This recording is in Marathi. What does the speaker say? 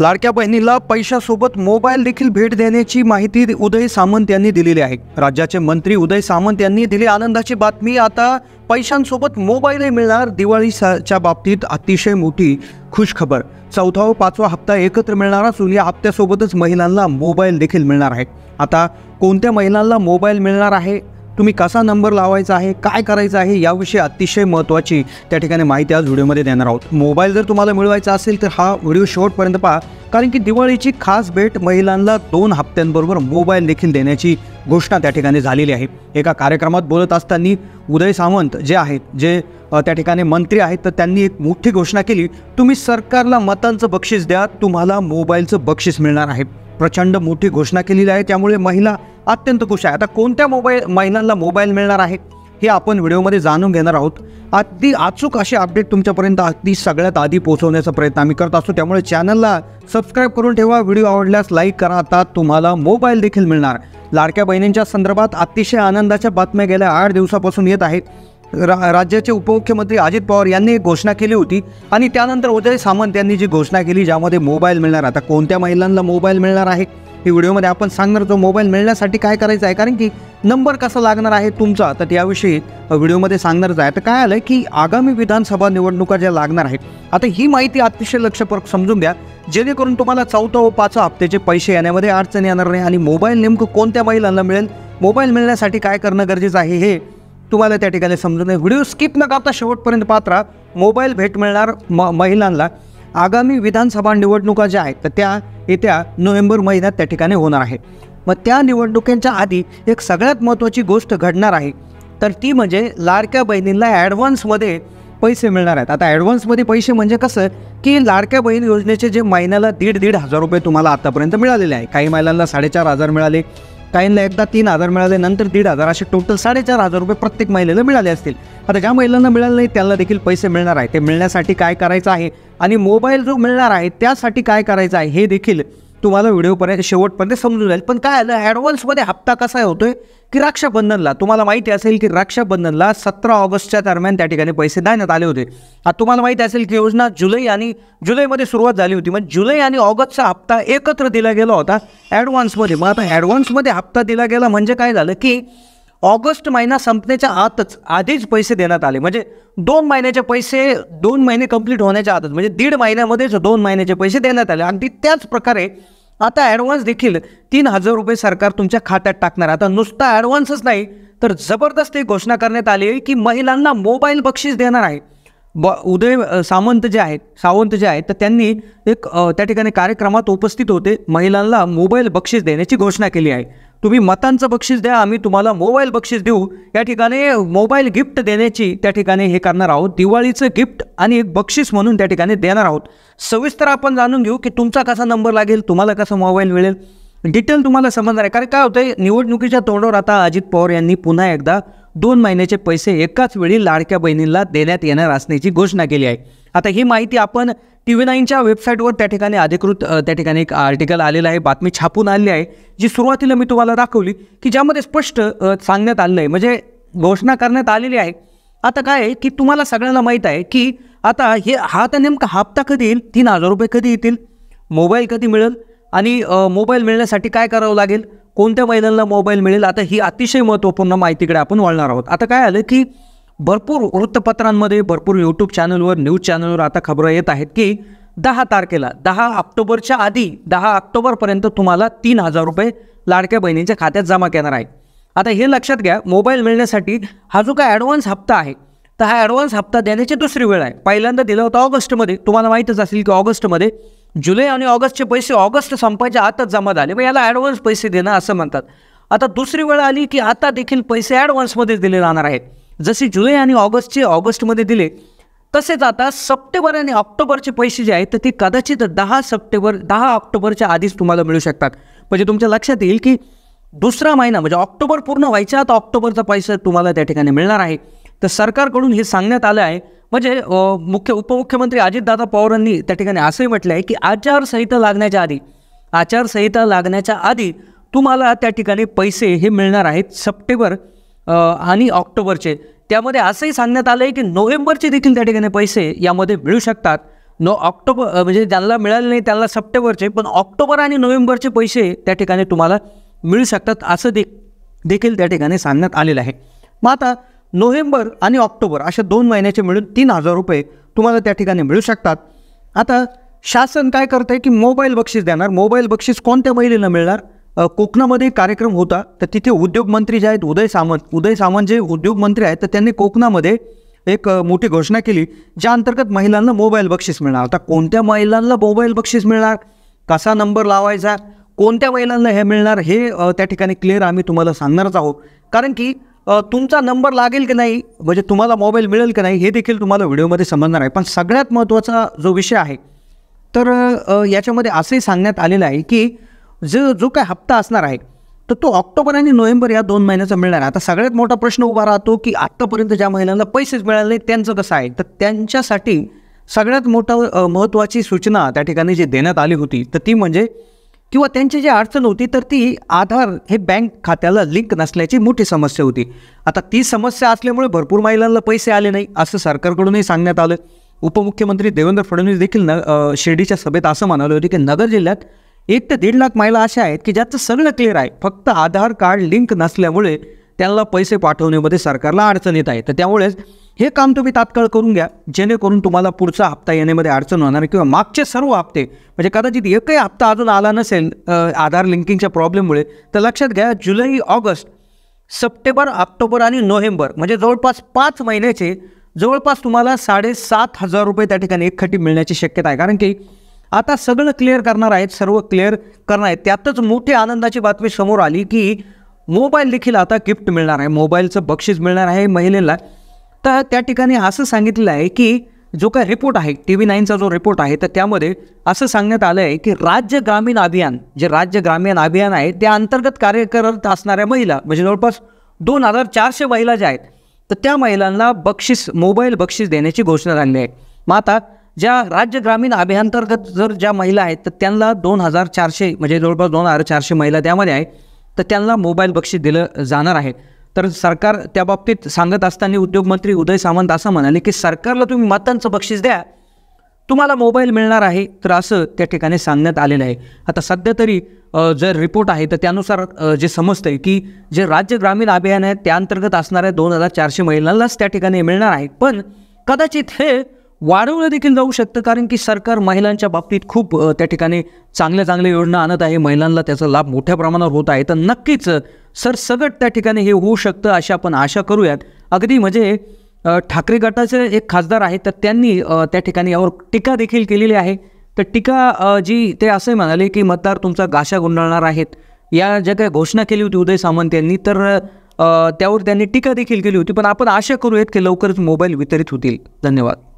लाडक्या बहिणीला पैशासोबत मोबाईल देखील भेट देण्याची माहिती उदय सामंत यांनी दिलेली आहे राज्याचे मंत्री उदय सामंत यांनी दिली आनंदाची बातमी आता पैशांसोबत मोबाईलही मिळणार दिवाळीच्या बाबतीत अतिशय मोठी खुशखबर चौथा व पाचवा हप्ता एकत्र मिळणार असून या हप्त्यासोबतच महिलांना मोबाईल देखील मिळणार आहे आता कोणत्या महिलांना मोबाईल मिळणार आहे तुम्ही कसा नंबर लावायचा आहे काय करायचं आहे याविषयी अतिशय महत्त्वाची त्या ठिकाणी माहिती आज व्हिडिओमध्ये देणार आहोत मोबाईल जर तुम्हाला मिळवायचा असेल तर हा व्हिडिओ शॉर्टपर्यंत पहा कारण की दिवाळीची खास भेट महिलांना दोन हप्त्यांबरोबर मोबाईल देखील देण्याची घोषणा त्या ठिकाणी झालेली आहे एका कार्यक्रमात बोलत असताना उदय सावंत जे आहेत जे त्या ठिकाणी मंत्री आहेत तर त्यांनी एक मोठी घोषणा केली तुम्ही सरकारला मतांचं बक्षीस द्या तुम्हाला मोबाईलचं बक्षीस मिळणार आहे प्रचंड मोठी घोषणा केलेली आहे त्यामुळे महिला अत्यंत खुश आहे आता कोणत्या मोबाईल महिलांना मोबाईल मिळणार आहे हे आपण व्हिडिओमध्ये जाणून घेणार आहोत अगदी अचूक असे अपडेट तुमच्यापर्यंत अगदी सगळ्यात आधी पोहोचवण्याचा प्रयत्न आम्ही करत असतो त्यामुळे चॅनलला सबस्क्राईब करून ठेवा व्हिडिओ आवडल्यास लाईक करा आता तुम्हाला मोबाईल देखील मिळणार लाडक्या बहिणींच्या संदर्भात अतिशय आनंदाच्या बातम्या गेल्या आठ दिवसापासून येत आहेत रा राज्याचे उपमुख्यमंत्री अजित पवार यांनी एक घोषणा केली होती आणि त्यानंतर उदय सामंत यांनी जी घोषणा केली ज्यामध्ये मोबाईल मिळणार आता कोणत्या महिलांना मोबाईल मिळणार आहे ही व्हिडिओमध्ये आपण सांगणार तो मोबाईल मिळण्यासाठी काय करायचं आहे कारण की नंबर कसा लागणार आहे तुमचा तर त्याविषयी व्हिडिओमध्ये सांगणारच आहे तर काय आलं की आगामी विधानसभा निवडणुका ज्या लागणार आहेत आता ही माहिती अतिशय लक्षपूर्वक समजून घ्या जेणेकरून तुम्हाला चौथा व पाचवा हप्त्याचे पैसे येण्यामध्ये अडचण येणार नाही आणि मोबाईल नेमकं कोणत्या महिलांना मिळेल मोबाईल मिळण्यासाठी काय करणं गरजेचं आहे हे तुम्हाला त्या ठिकाणी समजून व्हिडिओ स्किप न करता शेवटपर्यंत पात्रा मोबाईल भेट मिळणार म महिलांना आगामी विधानसभा निवडणुका ज्या आहेत तर त्या येत्या नोव्हेंबर महिन्यात त्या ठिकाणी होणार आहे मग त्या निवडणुकांच्या आधी एक सगळ्यात महत्त्वाची गोष्ट घडणार आहे तर ती म्हणजे लाडक्या बहिणींना ॲडव्हान्समध्ये पैसे मिळणार आहेत आता ॲडव्हान्समध्ये पैसे म्हणजे कसं की लाडक्या बहीण योजनेचे जे महिन्याला दीड दीड हजार रुपये तुम्हाला आतापर्यंत मिळालेले आहे काही महिलांना साडेचार हजार मिळाले काहींना एकदा तीन हजार मिळाले नंतर दीड हजार असे टोटल साडेचार हजार रुपये प्रत्येक महिलेला मिळाले असतील आता ज्या महिलांना मिळाले नाही त्यांना देखील पैसे मिळणार आहे ते मिळण्यासाठी काय करायचं आहे आणि मोबाईल जो मिळणार आहे त्यासाठी काय करायचं आहे हे देखील तुम्हाला व्हिडिओपर्यंत शेवटपर्यंत समजून जाईल पण काय आलं ॲडव्हान्समध्ये हप्ता कसा होतोय की रक्षाबंधनला तुम्हाला माहिती असेल की रक्षाबंधनला सतरा ऑगस्टच्या दरम्यान त्या ठिकाणी पैसे देण्यात आले होते आता तुम्हाला माहिती असेल की योजना जुलै आणि जुलैमध्ये सुरुवात झाली होती मग म्हणजे जुलै आणि ऑगस्टचा हप्ता एकत्र दिला गेला होता ॲडव्हान्समध्ये मग आता ॲडव्हान्समध्ये हप्ता दिला गेला म्हणजे काय झालं की ऑगस्ट महिना संपण्याच्या आतच आधीच पैसे देण्यात आले म्हणजे दोन महिन्याचे पैसे दोन महिने कंप्लीट होण्याच्या आतच म्हणजे दीड महिन्यामध्येच दोन महिन्याचे पैसे देण्यात आले अगदी त्याच प्रकारे आता ॲडव्हान्स देखील तीन हजार रुपये सरकार तुमच्या खात्यात टाकणार आता नुसता ॲडव्हान्सच नाही तर जबरदस्त एक घोषणा करण्यात आली आहे की महिलांना मोबाईल बक्षीस देणार आहे ब उदय सामंत जे आहेत सावंत जे आहेत तर त्यांनी एक त्या ठिकाणी कार्यक्रमात उपस्थित होते महिलांना मोबाईल बक्षीस देण्याची घोषणा केली आहे तुम्ही मतांचं बक्षीस द्या आम्ही तुम्हाला मोबाईल बक्षीस देऊ या ठिकाणी मोबाईल गिफ्ट देण्याची त्या ठिकाणी हे करणार आहोत दिवाळीचं गिफ्ट आणि एक बक्षीस म्हणून त्या ठिकाणी देणार आहोत सविस्तर आपण जाणून घेऊ की तुमचा कसा नंबर लागेल तुम्हाला कसा मोबाईल मिळेल डिटेल तुम्हाला समजणार आहे कारण काय होतं निवडणुकीच्या तोंडावर आता अजित पवार यांनी पुन्हा एकदा दोन महिन्याचे पैसे एकाच वेळी लाडक्या बहिणींना देण्यात येणार असण्याची घोषणा केली आहे आता ही माहिती आपण टी व्ही नाईनच्या वेबसाईटवर त्या ठिकाणी अधिकृत त्या ठिकाणी एक आर्टिकल आलेलं आहे बातमी छापून आली आहे जी सुरुवातीला मी तुम्हाला दाखवली की ज्यामध्ये स्पष्ट सांगण्यात आलेलं आहे म्हणजे घोषणा करण्यात आलेली आहे आता काय की तुम्हाला सगळ्यांना माहीत आहे की आता हे हा तर नेमका हप्ता कधी येईल तीन हजार रुपये कधी येतील मोबाईल कधी मिळेल आणि मोबाईल मिळण्यासाठी काय करावं लागेल कोणत्या महिलांना मोबाईल मिळेल आता ही अतिशय महत्त्वपूर्ण माहितीकडे आपण वळणार आहोत आता काय आलं की भरपूर वृत्तपत्रांमध्ये भरपूर यूट्यूब चॅनलवर न्यूज चॅनलवर आता खबरं येत आहेत की दहा तारखेला दहा ऑक्टोबरच्या आधी दहा ऑक्टोबरपर्यंत तुम्हाला तीन हजार रुपये लाडक्या बहिणींच्या खात्यात जमा करणार आहे आता हे लक्षात घ्या मोबाईल मिळण्यासाठी हा जो काय ॲडव्हान्स हप्ता आहे तर हा ॲडव्हान्स हप्ता देण्याची दुसरी वेळ आहे पहिल्यांदा दिला होता ऑगस्टमध्ये तुम्हाला माहीतच असेल की ऑगस्टमध्ये जुलै आणि ऑगस्टचे पैसे ऑगस्ट संपायच्या आताच जमा झाले मग याला ॲडव्हान्स पैसे देणं असं म्हणतात आता दुसरी वेळ आली की आता देखील पैसे ॲडव्हान्समध्येच दिले जाणार आहेत जसे जुलै आणि ऑगस्टचे ऑगस्टमध्ये दिले तसेच आता सप्टेंबर आणि ऑक्टोबरचे पैसे जे आहेत तर ते कदाचित दहा सप्टेंबर दहा ऑक्टोबरच्या आधीच तुम्हाला मिळू शकतात म्हणजे तुमच्या लक्षात येईल की दुसरा महिना म्हणजे ऑक्टोबर पूर्ण व्हायचा आता ऑक्टोबरचा पैसा तुम्हाला त्या ठिकाणी मिळणार आहे तर सरकारकडून हे सांगण्यात आलं आहे म्हणजे मुख्य उपमुख्यमंत्री अजितदादा पवारांनी त्या ठिकाणी असंही म्हटलं आहे की आचारसंहिता लागण्याच्या आधी आचारसंहिता लागण्याच्या आधी तुम्हाला त्या ठिकाणी पैसे हे मिळणार आहेत सप्टेंबर आणि ऑक्टोबरचे त्यामध्ये असंही सांगण्यात आलं आहे की नोव्हेंबरचे देखील त्या ठिकाणी पैसे यामध्ये मिळू शकतात नो ऑक्टोबर म्हणजे ज्यांना मिळाले नाही त्यांना सप्टेंबरचे पण ऑक्टोबर आणि नोव्हेंबरचे पैसे त्या ठिकाणी तुम्हाला मिळू शकतात असं दे देखील त्या ठिकाणी सांगण्यात आलेलं आहे मग आता नोव्हेंबर आणि ऑक्टोबर अशा दोन महिन्याचे मिळून तीन हजार रुपये तुम्हाला त्या ठिकाणी मिळू शकतात आता शासन काय करतं आहे की मोबाईल बक्षीस देणार मोबाईल बक्षीस कोणत्या महिलेला मिळणार कोकणामध्ये कार्यक्रम होता तर तिथे उद्योगमंत्री जे आहेत उदय सामंत उदय सामंत जे उद्योगमंत्री आहेत तर त्यांनी कोकणामध्ये एक मोठी घोषणा केली ज्या अंतर्गत महिलांना मोबाईल बक्षीस मिळणार आता कोणत्या महिलांना मोबाईल बक्षीस मिळणार कसा नंबर लावायचा कोणत्या महिलांना हे मिळणार हे त्या ठिकाणी क्लिअर आम्ही तुम्हाला सांगणारच आहोत कारण की तुमचा नंबर लागेल की नाही म्हणजे तुम्हाला मोबाईल मिळेल की नाही हे देखील तुम्हाला व्हिडिओमध्ये समजणार आहे पण सगळ्यात महत्त्वाचा जो विषय आहे तर याच्यामध्ये असंही सांगण्यात आलेलं आहे की जो जो काय हप्ता असणार आहे तर तो ऑक्टोबर आणि नोव्हेंबर या दोन महिन्याचा मिळणार आहे आता सगळ्यात मोठा प्रश्न उभा राहतो की आत्तापर्यंत ज्या महिलांना पैसेच मिळाले नाही त्यांचं कसं आहे तर त्यांच्यासाठी सगळ्यात मोठा महत्त्वाची सूचना त्या ठिकाणी जी देण्यात आली होती तर ती म्हणजे किंवा त्यांची जी अडचण होती तर ती आधार हे बँक खात्याला लिंक नसल्याची मोठी समस्या होती आता ती समस्या असल्यामुळे भरपूर महिलांना पैसे आले नाही असं सरकारकडूनही सांगण्यात आलं उपमुख्यमंत्री देवेंद्र फडणवीस देखील न शिर्डीच्या सभेत असं म्हणाले होते की नगर जिल्ह्यात एक ते दीड लाख महिला अशा आहेत की ज्याचं सगळं क्लिअर आहे फक्त आधार कार्ड लिंक नसल्यामुळे त्यांना पैसे पाठवण्यामध्ये सरकारला अडचण येत आहे तर त्यामुळेच हे काम तुम्ही तात्काळ करून घ्या जेणेकरून तुम्हाला पुढचा हप्ता येण्यामध्ये अडचण होणार किंवा मागचे सर्व हप्ते म्हणजे कदाचित एकही हप्ता अजून आला नसेल आधार लिंकिंगच्या प्रॉब्लेममुळे तर लक्षात घ्या जुलै ऑगस्ट सप्टेंबर ऑक्टोबर आणि नोव्हेंबर म्हणजे जवळपास पाच महिन्याचे जवळपास तुम्हाला साडेसात हजार रुपये त्या ठिकाणी एकखटी मिळण्याची शक्यता आहे कारण की आता सगळं क्लिअर करणार आहेत सर्व क्लिअर करणार आहेत त्यातच मोठी आनंदाची बातमी समोर आली की मोबाईल देखील आता गिफ्ट मिळणार आहे मोबाईलचं बक्षीस मिळणार आहे महिलेला तर त्या ठिकाणी असं सांगितलं आहे की जो काय रिपोर्ट आहे टी व्ही नाईनचा जो रिपोर्ट आहे तर त्यामध्ये असं सांगण्यात आलं आहे की राज्य ग्रामीण अभियान जे राज्य ग्रामीण अभियान आहे त्या अंतर्गत कार्य करत असणाऱ्या महिला म्हणजे जवळपास दोन हजार चारशे महिला ज्या आहेत तर त्या महिलांना बक्षीस मोबाईल बक्षीस देण्याची घोषणा झाली आहे मग आता ज्या राज्य ग्रामीण अभियांतर्गत जर ज्या महिला आहेत तर त्यांना दोन हजार चारशे म्हणजे जवळपास दोन हजार चारशे महिला त्यामध्ये आहेत तर त्यांना मोबाईल बक्षीस दिलं जाणार आहे तर सरकार त्या बाबतीत सांगत असताना उद्योगमंत्री उदय सामंत असं म्हणाले की सरकारला तुम्ही मतांचं बक्षीस द्या तुम्हाला मोबाईल मिळणार आहे तर असं त्या ठिकाणी सांगण्यात आलेलं आहे आता सध्या तरी जर रिपोर्ट आहे तर त्यानुसार जे समजतं आहे की जे राज्य ग्रामीण अभियान आहे त्याअंतर्गत असणाऱ्या दोन हजार चारशे महिलांनाच त्या ठिकाणी मिळणार आहे पण कदाचित हे वाढवलं देखील जाऊ शकतं कारण की सरकार महिलांच्या बाबतीत खूप त्या ठिकाणी चांगल्या चांगल्या योजना आणत आहे महिलांना त्याचा लाभ मोठ्या प्रमाणावर होत आहे तर नक्कीच सर सगट त्या ठिकाणी हे होऊ शकतं अशी आपण आशा करूयात अगदी म्हणजे ठाकरे गटाचे एक खासदार आहेत तर त्यांनी त्या ठिकाणी यावर टीका देखील केलेली आहे तर टीका जी ते असे म्हणाले की मतदार तुमचा गाशा गुंडाळणार आहेत या ज्या काही घोषणा केली होती उदय सामंत यांनी तर त्यावर त्यांनी टीका देखील केली होती पण आपण आशा करूयात की लवकरच मोबाईल वितरित होतील धन्यवाद